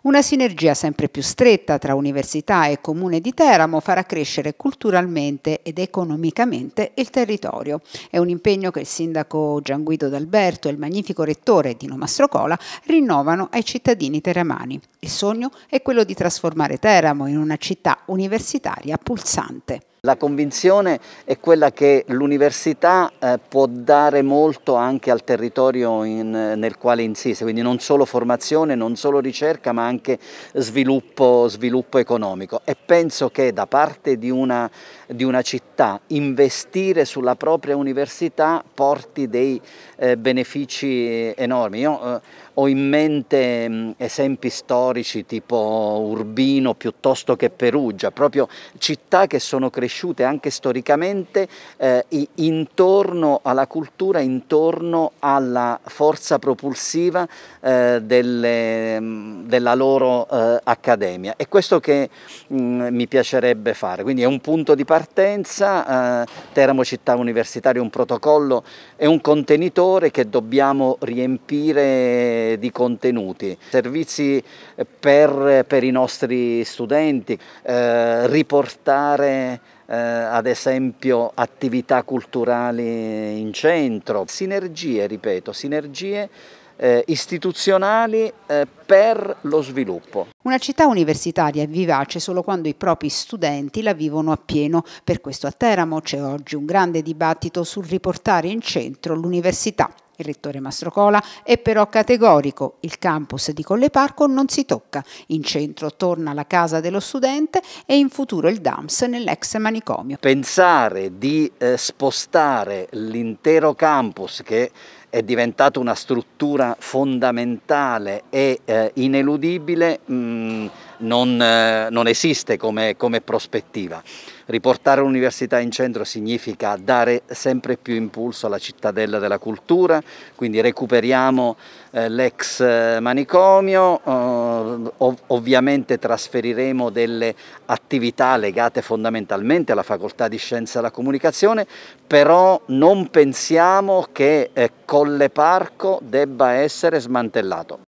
Una sinergia sempre più stretta tra Università e Comune di Teramo farà crescere culturalmente ed economicamente il territorio. È un impegno che il sindaco Gianguido D'Alberto e il magnifico rettore Dino Mastrocola rinnovano ai cittadini teramani. Il sogno è quello di trasformare Teramo in una città universitaria pulsante. La convinzione è quella che l'università eh, può dare molto anche al territorio in, nel quale insiste, quindi non solo formazione, non solo ricerca, ma anche sviluppo, sviluppo economico. E penso che da parte di una, di una città investire sulla propria università porti dei eh, benefici enormi. Io eh, ho in mente mh, esempi storici storici tipo Urbino piuttosto che Perugia, proprio città che sono cresciute anche storicamente eh, intorno alla cultura, intorno alla forza propulsiva eh, delle, mm, della loro eh, accademia. È questo che mh, mm, mi piacerebbe fare, quindi è un punto di partenza, eh, Teramo Città Universitaria è un protocollo, è un contenitore che dobbiamo riempire di contenuti, servizi per, per i nostri studenti, eh, riportare eh, ad esempio attività culturali in centro, sinergie, ripeto, sinergie eh, istituzionali eh, per lo sviluppo. Una città universitaria è vivace solo quando i propri studenti la vivono appieno. Per questo a Teramo c'è oggi un grande dibattito sul riportare in centro l'università il rettore Mastrocola è però categorico, il campus di Colle Parco non si tocca, in centro torna la casa dello studente e in futuro il DAMS nell'ex manicomio. Pensare di eh, spostare l'intero campus che è diventato una struttura fondamentale e eh, ineludibile mh, mm, non, eh, non esiste come, come prospettiva. Riportare l'università in centro significa dare sempre più impulso alla cittadella della cultura, quindi recuperiamo eh, l'ex eh, manicomio, eh, ov ovviamente trasferiremo delle attività legate fondamentalmente alla facoltà di scienze della comunicazione, però non pensiamo che eh, Colle Parco debba essere smantellato.